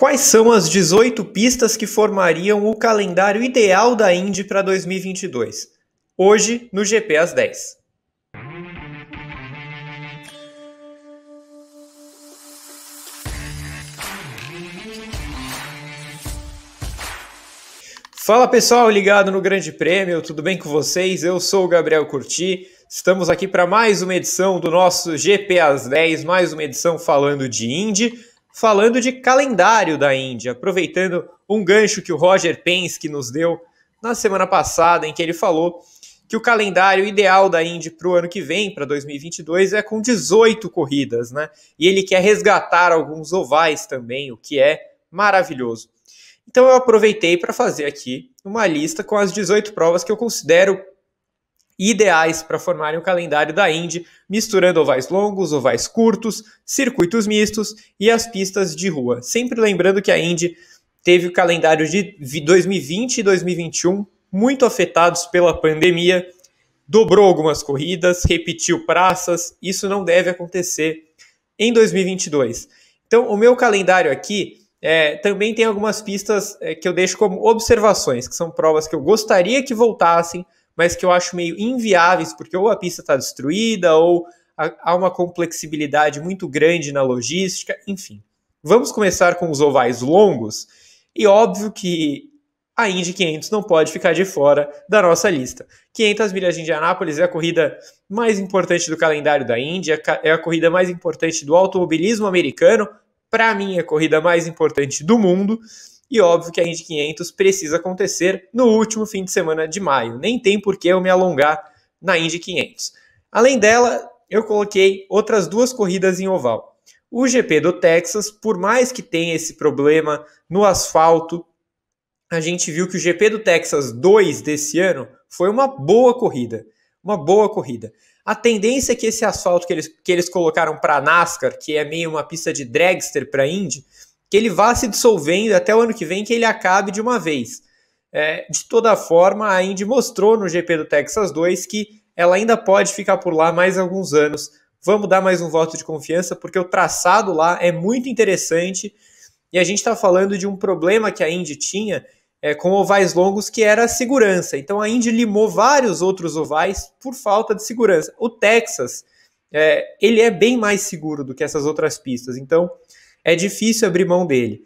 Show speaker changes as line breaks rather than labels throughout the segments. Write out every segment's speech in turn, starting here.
Quais são as 18 pistas que formariam o calendário ideal da Indy para 2022? Hoje, no GP às 10. Fala pessoal ligado no Grande Prêmio, tudo bem com vocês? Eu sou o Gabriel Curti, estamos aqui para mais uma edição do nosso GP às 10, mais uma edição falando de Indy falando de calendário da Índia, aproveitando um gancho que o Roger Penske nos deu na semana passada, em que ele falou que o calendário ideal da Indy para o ano que vem, para 2022, é com 18 corridas, né? E ele quer resgatar alguns ovais também, o que é maravilhoso. Então eu aproveitei para fazer aqui uma lista com as 18 provas que eu considero ideais para formarem o calendário da Indy, misturando ovais longos, ovais curtos, circuitos mistos e as pistas de rua. Sempre lembrando que a Indy teve o calendário de 2020 e 2021 muito afetados pela pandemia, dobrou algumas corridas, repetiu praças, isso não deve acontecer em 2022. Então, o meu calendário aqui é, também tem algumas pistas é, que eu deixo como observações, que são provas que eu gostaria que voltassem, mas que eu acho meio inviáveis, porque ou a pista está destruída, ou há uma complexibilidade muito grande na logística, enfim. Vamos começar com os ovais longos, e óbvio que a Indy 500 não pode ficar de fora da nossa lista. 500 milhas de Indianápolis é a corrida mais importante do calendário da Indy, é, é a corrida mais importante do automobilismo americano, para mim é a corrida mais importante do mundo, e óbvio que a Indy 500 precisa acontecer no último fim de semana de maio. Nem tem por que eu me alongar na Indy 500. Além dela, eu coloquei outras duas corridas em oval. O GP do Texas, por mais que tenha esse problema no asfalto, a gente viu que o GP do Texas 2 desse ano foi uma boa corrida. Uma boa corrida. A tendência é que esse asfalto que eles, que eles colocaram para NASCAR, que é meio uma pista de dragster para Indy, que ele vá se dissolvendo até o ano que vem, que ele acabe de uma vez. É, de toda forma, a Indy mostrou no GP do Texas 2 que ela ainda pode ficar por lá mais alguns anos. Vamos dar mais um voto de confiança, porque o traçado lá é muito interessante e a gente está falando de um problema que a Indy tinha é, com ovais longos, que era a segurança. Então a Indy limou vários outros ovais por falta de segurança. O Texas, é, ele é bem mais seguro do que essas outras pistas. Então é difícil abrir mão dele.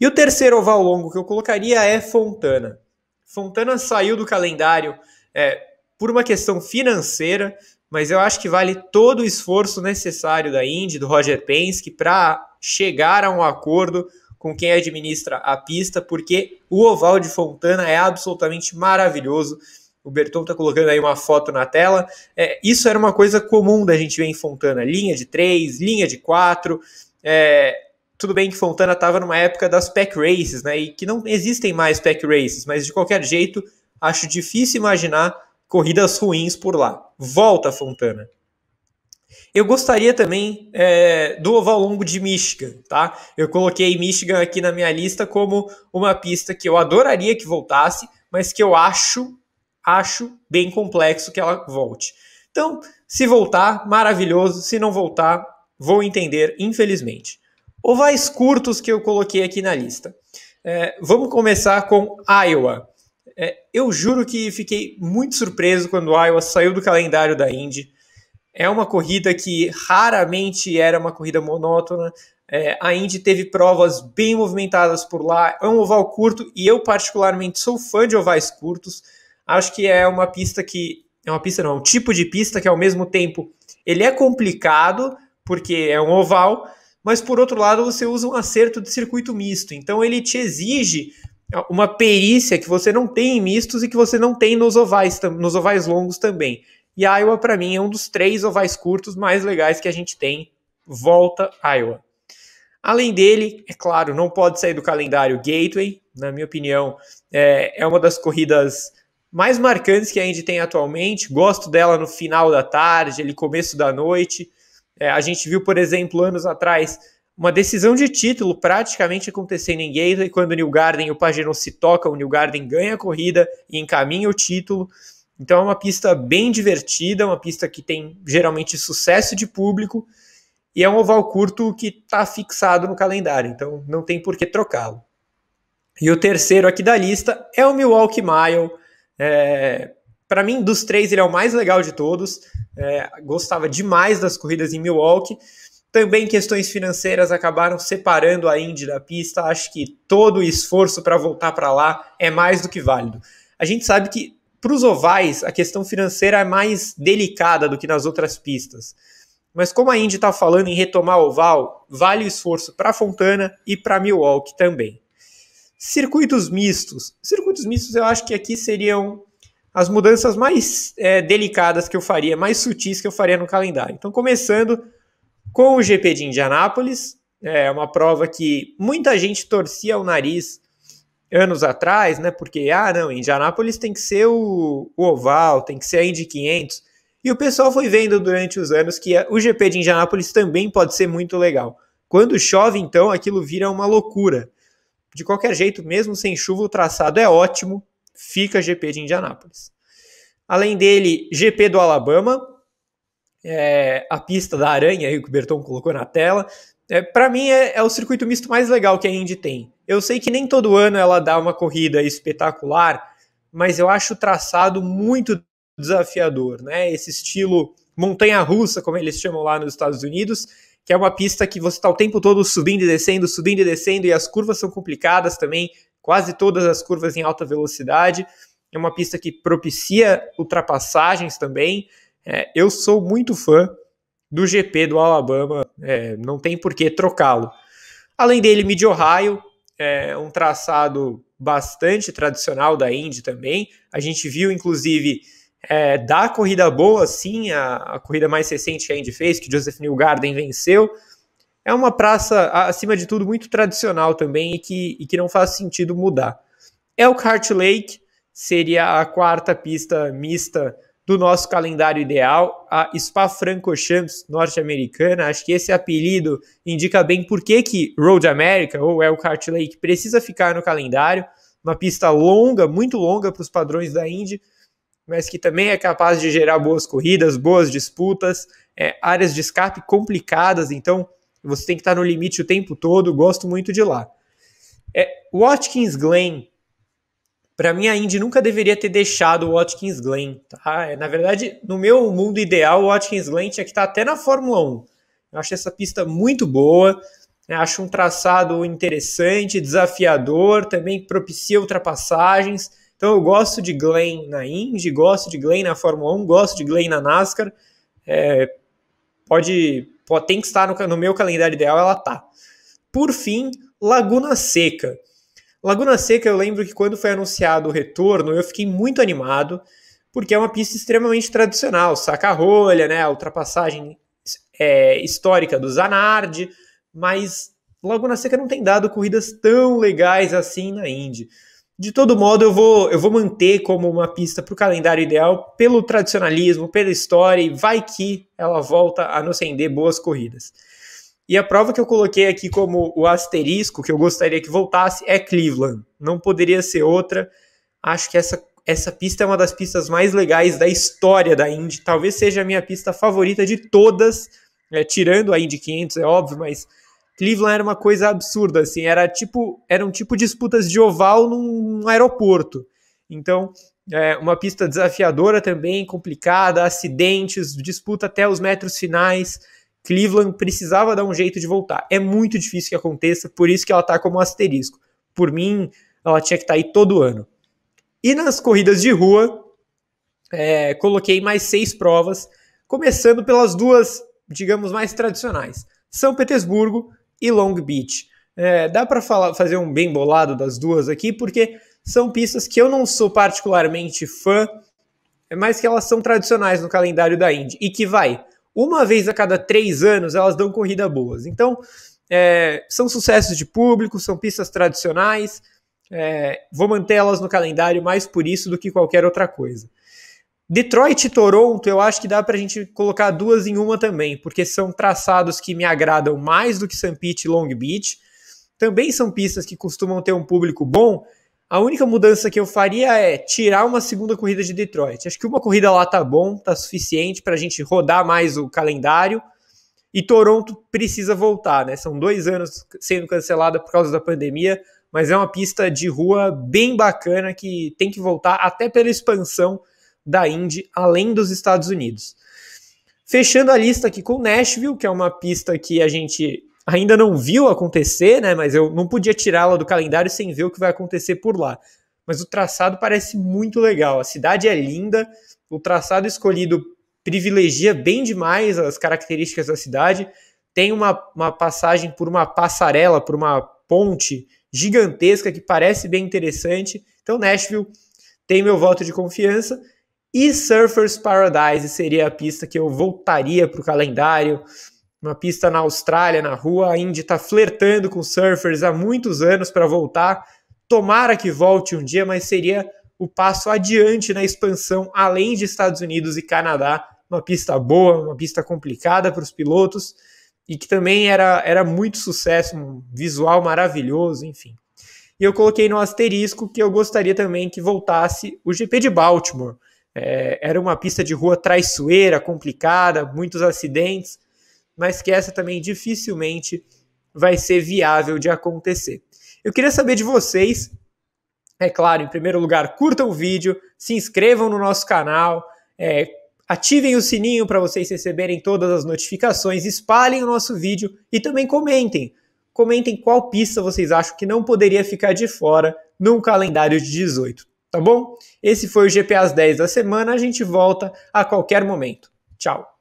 E o terceiro oval longo que eu colocaria é Fontana. Fontana saiu do calendário é, por uma questão financeira, mas eu acho que vale todo o esforço necessário da Indy, do Roger Penske, para chegar a um acordo com quem administra a pista, porque o oval de Fontana é absolutamente maravilhoso. O Berton está colocando aí uma foto na tela. É, isso era uma coisa comum da gente ver em Fontana: linha de três, linha de quatro. É, tudo bem que Fontana estava numa época das pack races, né? E que não existem mais pack races, mas de qualquer jeito, acho difícil imaginar corridas ruins por lá. Volta, Fontana. Eu gostaria também é, do oval longo de Michigan, tá? Eu coloquei Michigan aqui na minha lista como uma pista que eu adoraria que voltasse, mas que eu acho, acho bem complexo que ela volte. Então, se voltar, maravilhoso. Se não voltar, vou entender, infelizmente ovais curtos que eu coloquei aqui na lista. É, vamos começar com Iowa. É, eu juro que fiquei muito surpreso quando Iowa saiu do calendário da Indy. É uma corrida que raramente era uma corrida monótona. É, a Indy teve provas bem movimentadas por lá. É um oval curto e eu, particularmente, sou fã de ovais curtos. Acho que é uma pista que. É uma pista, não, é um tipo de pista que, ao mesmo tempo, ele é complicado, porque é um oval, mas por outro lado você usa um acerto de circuito misto. Então ele te exige uma perícia que você não tem em mistos e que você não tem nos ovais, nos ovais longos também. E Iowa, para mim, é um dos três ovais curtos mais legais que a gente tem. Volta Iowa. Além dele, é claro, não pode sair do calendário Gateway. Na minha opinião, é, é uma das corridas mais marcantes que a Indy tem atualmente. Gosto dela no final da tarde, ali começo da noite. É, a gente viu, por exemplo, anos atrás, uma decisão de título praticamente acontecendo em Gatley, quando o New Garden e o Pagano se tocam, o New Garden ganha a corrida e encaminha o título. Então é uma pista bem divertida, uma pista que tem geralmente sucesso de público e é um oval curto que está fixado no calendário, então não tem por que trocá-lo. E o terceiro aqui da lista é o Milwaukee Mile. É, para mim, dos três, ele é o mais legal de todos. É, gostava demais das corridas em Milwaukee. Também questões financeiras acabaram separando a Indy da pista. Acho que todo o esforço para voltar para lá é mais do que válido. A gente sabe que para os ovais a questão financeira é mais delicada do que nas outras pistas. Mas como a Indy está falando em retomar oval, vale o esforço para Fontana e para Milwaukee também. Circuitos mistos. Circuitos mistos eu acho que aqui seriam as mudanças mais é, delicadas que eu faria, mais sutis que eu faria no calendário. Então, começando com o GP de Indianápolis, é uma prova que muita gente torcia o nariz anos atrás, né? Porque, ah, não, Indianápolis tem que ser o, o oval, tem que ser a Indy 500. E o pessoal foi vendo durante os anos que o GP de Indianápolis também pode ser muito legal. Quando chove, então, aquilo vira uma loucura. De qualquer jeito, mesmo sem chuva, o traçado é ótimo fica GP de Indianápolis. Além dele, GP do Alabama, é, a pista da aranha aí que o Berton colocou na tela. É, para mim é, é, o circuito misto mais legal que a Indy tem. Eu sei que nem todo ano ela dá uma corrida espetacular, mas eu acho o traçado muito desafiador, né? Esse estilo montanha-russa, como eles chamam lá nos Estados Unidos, que é uma pista que você está o tempo todo subindo e descendo, subindo e descendo, e as curvas são complicadas também, quase todas as curvas em alta velocidade. É uma pista que propicia ultrapassagens também. É, eu sou muito fã do GP do Alabama, é, não tem por que trocá-lo. Além dele, Mid Ohio, é um traçado bastante tradicional da Indy também. A gente viu, inclusive, é, da corrida boa, sim, a, a corrida mais recente que a Indy fez, que Joseph Newgarden venceu é uma praça, acima de tudo, muito tradicional também e que, e que não faz sentido mudar. Elkhart Lake seria a quarta pista mista do nosso calendário ideal, a Spa-Francorchamps norte-americana. Acho que esse apelido indica bem por que, que Road America ou Elkhart Lake precisa ficar no calendário. Uma pista longa, muito longa para os padrões da Indy, mas que também é capaz de gerar boas corridas, boas disputas, é, áreas de escape complicadas. Então, você tem que estar no limite o tempo todo. Gosto muito de lá. É, Watkins Glen. Para mim, a Indy nunca deveria ter deixado o Watkins Glen. Tá? É, na verdade, no meu mundo ideal, o Watkins Glen tinha que estar até na Fórmula 1. Eu acho essa pista muito boa. Né? Acho um traçado interessante, desafiador, também propicia ultrapassagens. Então eu gosto de Glen na Indy, gosto de Glen na Fórmula 1, gosto de Glen na NASCAR. É, pode tem que estar no, no meu calendário ideal, ela tá. Por fim, Laguna Seca. Laguna Seca, eu lembro que quando foi anunciado o retorno, eu fiquei muito animado, porque é uma pista extremamente tradicional, saca-rolha, né, a ultrapassagem é, histórica do Zanardi, mas Laguna Seca não tem dado corridas tão legais assim na Indy. De todo modo, eu vou, eu vou manter como uma pista para o calendário ideal, pelo tradicionalismo, pela história, e vai que ela volta a nos render boas corridas. E a prova que eu coloquei aqui como o asterisco que eu gostaria que voltasse é Cleveland. Não poderia ser outra. Acho que essa, essa pista é uma das pistas mais legais da história da Indy. Talvez seja a minha pista favorita de todas, né? tirando a Indy 500, é óbvio, mas Cleveland era uma coisa absurda, assim, era tipo, eram tipo disputas de oval num, aeroporto. Então, é, uma pista desafiadora também, complicada, acidentes, disputa até os metros finais. Cleveland precisava dar um jeito de voltar. É muito difícil que aconteça, por isso que ela tá como um asterisco. Por mim, ela tinha que estar tá aí todo ano. E nas corridas de rua, é, coloquei mais seis provas, começando pelas duas, digamos, mais tradicionais. São Petersburgo, e Long Beach. É, dá para fazer um bem bolado das duas aqui, porque são pistas que eu não sou particularmente fã, mas que elas são tradicionais no calendário da Indy e que vai uma vez a cada três anos elas dão corrida boas. Então é, são sucessos de público, são pistas tradicionais. É, vou manter elas no calendário mais por isso do que qualquer outra coisa. Detroit e Toronto, eu acho que dá para a gente colocar duas em uma também, porque são traçados que me agradam mais do que San Pete e Long Beach. Também são pistas que costumam ter um público bom. A única mudança que eu faria é tirar uma segunda corrida de Detroit. Acho que uma corrida lá tá bom, tá suficiente para a gente rodar mais o calendário. E Toronto precisa voltar, né? São dois anos sendo cancelada por causa da pandemia, mas é uma pista de rua bem bacana que tem que voltar até pela expansão da Indy, além dos Estados Unidos. Fechando a lista aqui com Nashville, que é uma pista que a gente ainda não viu acontecer, né? Mas eu não podia tirá-la do calendário sem ver o que vai acontecer por lá. Mas o traçado parece muito legal. A cidade é linda, o traçado escolhido privilegia bem demais as características da cidade. Tem uma, uma passagem por uma passarela, por uma ponte gigantesca que parece bem interessante. Então, Nashville tem meu voto de confiança. E Surfers Paradise seria a pista que eu voltaria para o calendário. Uma pista na Austrália, na rua. A Indy está flertando com surfers há muitos anos para voltar. Tomara que volte um dia, mas seria o passo adiante na expansão além de Estados Unidos e Canadá. Uma pista boa, uma pista complicada para os pilotos e que também era, era muito sucesso, um visual maravilhoso, enfim. E eu coloquei no asterisco que eu gostaria também que voltasse o GP de Baltimore é, era uma pista de rua traiçoeira, complicada, muitos acidentes, mas que essa também dificilmente vai ser viável de acontecer. Eu queria saber de vocês, é claro, em primeiro lugar, curtam o vídeo, se inscrevam no nosso canal, é, ativem o sininho para vocês receberem todas as notificações, espalhem o nosso vídeo e também comentem. Comentem qual pista vocês acham que não poderia ficar de fora num calendário de 18 tá bom? Esse foi o GPA às 10 da semana, a gente volta a qualquer momento. Tchau!